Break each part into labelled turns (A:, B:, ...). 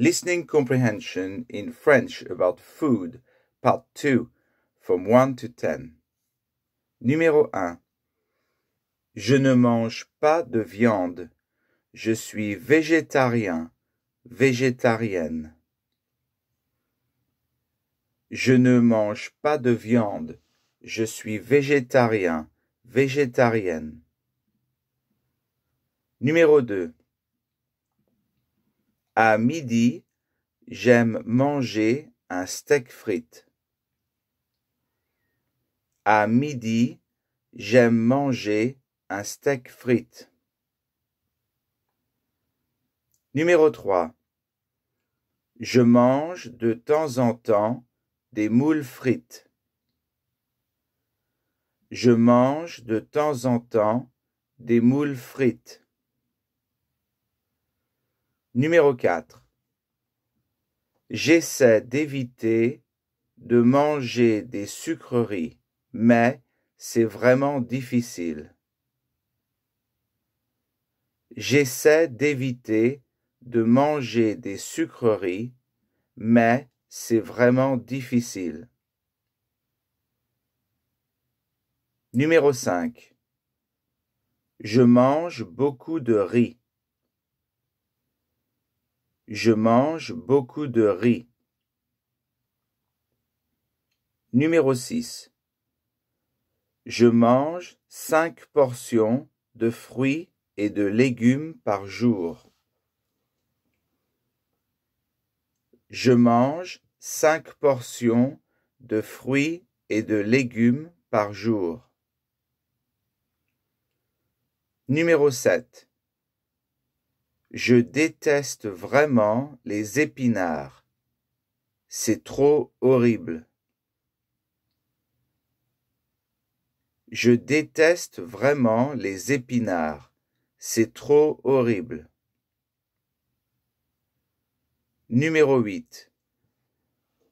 A: Listening comprehension in French about food, part 2, from 1 to 10. Numéro 1. Je ne mange pas de viande. Je suis végétarien, végétarienne. Je ne mange pas de viande. Je suis végétarien, végétarienne. Numéro 2. À midi, j'aime manger un steak frites. À midi, j'aime manger un steak frites. Numéro 3. Je mange de temps en temps des moules frites. Je mange de temps en temps des moules frites. Numéro 4. J'essaie d'éviter de manger des sucreries, mais c'est vraiment difficile. J'essaie d'éviter de manger des sucreries, mais c'est vraiment difficile. Numéro 5. Je mange beaucoup de riz, je mange beaucoup de riz. Numéro 6. Je mange cinq portions de fruits et de légumes par jour. Je mange cinq portions de fruits et de légumes par jour. Numéro 7. Je déteste vraiment les épinards. C'est trop horrible. Je déteste vraiment les épinards. C'est trop horrible. Numéro 8.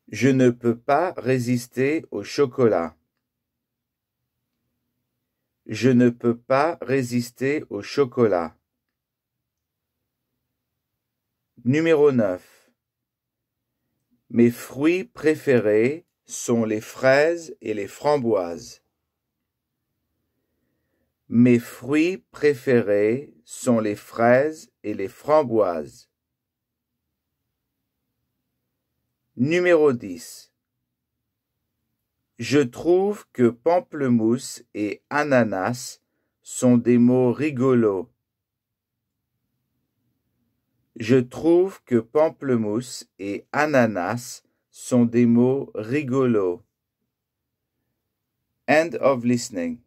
A: Je ne peux pas résister au chocolat. Je ne peux pas résister au chocolat. Numéro 9. Mes fruits préférés sont les fraises et les framboises. Mes fruits préférés sont les fraises et les framboises. Numéro 10. Je trouve que pamplemousse et ananas sont des mots rigolos. Je trouve que pamplemousse et ananas sont des mots rigolos. End of listening.